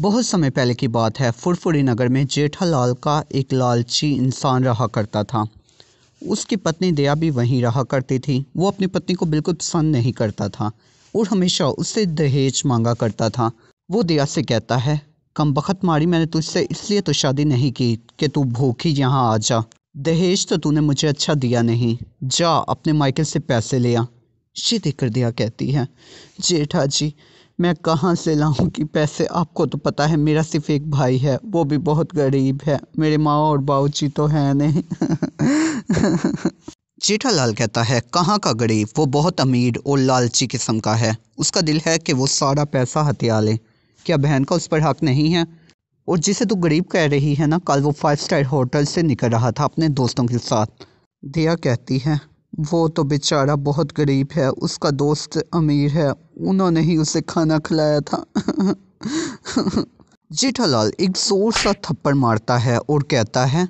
बहुत समय पहले की बात है फुरफुरी नगर में जेठालाल का एक लालची इंसान रहा करता था उसकी पत्नी दया भी वहीं रहा करती थी वो अपनी पत्नी को बिल्कुल पसंद नहीं करता था और हमेशा उससे दहेज मांगा करता था वो दया से कहता है कम बखत मारी मैंने तुझसे इसलिए तो शादी नहीं की कि तू भूखी यहाँ आ जा दहेज तो तूने मुझे अच्छा दिया नहीं जा अपने माइकल से पैसे लिया शीत कर दिया कहती है जेठा जी मैं कहाँ से लाऊं कि पैसे आपको तो पता है मेरा सिर्फ एक भाई है वो भी बहुत गरीब है मेरे माँ और बाऊची तो है नहीं जेठालाल कहता है कहाँ का गरीब वो बहुत अमीर और लालची किस्म का है उसका दिल है कि वो सारा पैसा हथिया ले क्या बहन का उस पर हक नहीं है और जिसे तू गरीब कह रही है ना कल वो फाइव स्टार होटल से निकल रहा था अपने दोस्तों के साथ दिया कहती है वो तो बेचारा बहुत गरीब है उसका दोस्त अमीर है उन्होंने ही उसे खाना खिलाया था जेठालाल एक ज़ोर सा थप्पड़ मारता है और कहता है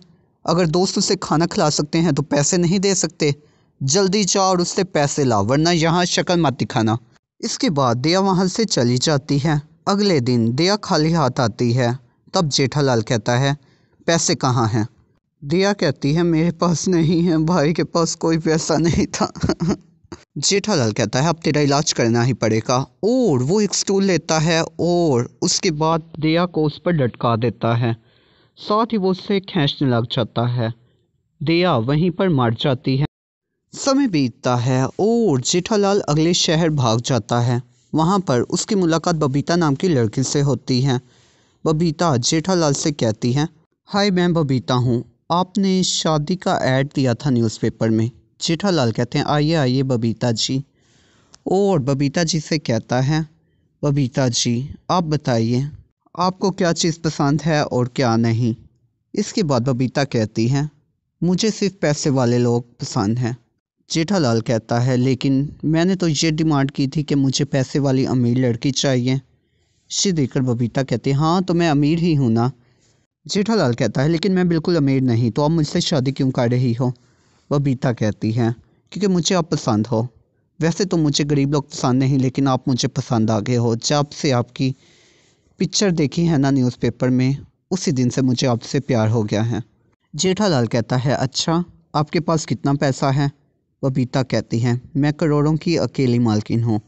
अगर दोस्त उसे खाना खिला सकते हैं तो पैसे नहीं दे सकते जल्दी जाओ और उससे पैसे ला वरना यहाँ शक्ल मत दिखाना इसके बाद दया वहाँ से चली जाती है अगले दिन दया खाली हाथ आती है तब जेठालाल कहता है पैसे कहाँ हैं दिया कहती है मेरे पास नहीं है भाई के पास कोई पैसा नहीं था जेठालाल कहता है अब तेरा इलाज करना ही पड़ेगा और वो एक स्टूल लेता है और उसके बाद दिया को उस पर लटका देता है साथ ही वो उससे खींचने लग जाता है दिया वहीं पर मर जाती है समय बीतता है और जेठालाल अगले शहर भाग जाता है वहाँ पर उसकी मुलाकात बबीता नाम की लड़की से होती है बबीता जेठालाल से कहती है हाय मैं बबीता हूँ आपने शादी का ऐड दिया था न्यूज़पेपर में जेठालाल कहते हैं आइए आइए बबीता जी और बबीता जी से कहता है बबीता जी आप बताइए आपको क्या चीज़ पसंद है और क्या नहीं इसके बाद बबीता कहती है मुझे सिर्फ पैसे वाले लोग पसंद हैं जेठालाल कहता है लेकिन मैंने तो ये डिमांड की थी कि मुझे पैसे वाली अमीर लड़की चाहिए श्री देखकर बबीता कहती है हाँ तो मैं अमीर ही हूँ ना जेठालाल कहता है लेकिन मैं बिल्कुल अमीर नहीं तो आप मुझसे शादी क्यों कर रही हो बबीता कहती है क्योंकि मुझे आप पसंद हो वैसे तो मुझे गरीब लोग पसंद नहीं लेकिन आप मुझे पसंद आ गए हो जब से आपकी पिक्चर देखी है ना न्यूज़पेपर में उसी दिन से मुझे आपसे प्यार हो गया है जेठालाल कहता है अच्छा आपके पास कितना पैसा है बबीता कहती है मैं करोड़ों की अकेली मालकिन हूँ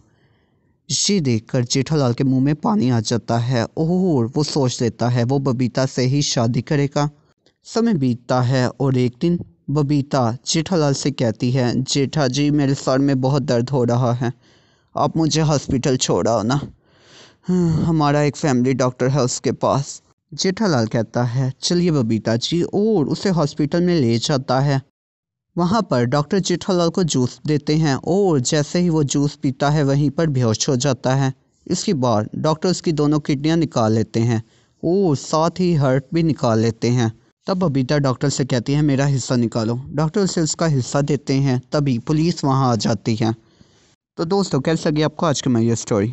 इसे देखकर जेठालाल के मुंह में पानी आ जाता है और वो सोच लेता है वो बबीता से ही शादी करेगा समय बीतता है और एक दिन बबीता जेठालाल से कहती है जेठा जी मेरे सर में बहुत दर्द हो रहा है आप मुझे हॉस्पिटल छोड़ आओ ना हम्म, हमारा एक फैमिली डॉक्टर है उसके पास जेठालाल कहता है चलिए बबीता जी और उसे हॉस्पिटल में ले जाता है वहाँ पर डॉक्टर जेठालाल को जूस देते हैं और जैसे ही वो जूस पीता है वहीं पर बेहोश हो जाता है इसके बाद डॉक्टर उसकी दोनों किडनियाँ निकाल लेते हैं और साथ ही हर्ट भी निकाल लेते हैं तब बबीता डॉक्टर से कहती है मेरा हिस्सा निकालो डॉक्टर उसे उसका हिस्सा देते हैं तभी पुलिस वहाँ आ जाती है तो दोस्तों कैसा लगी आपको आज की मैं ये स्टोरी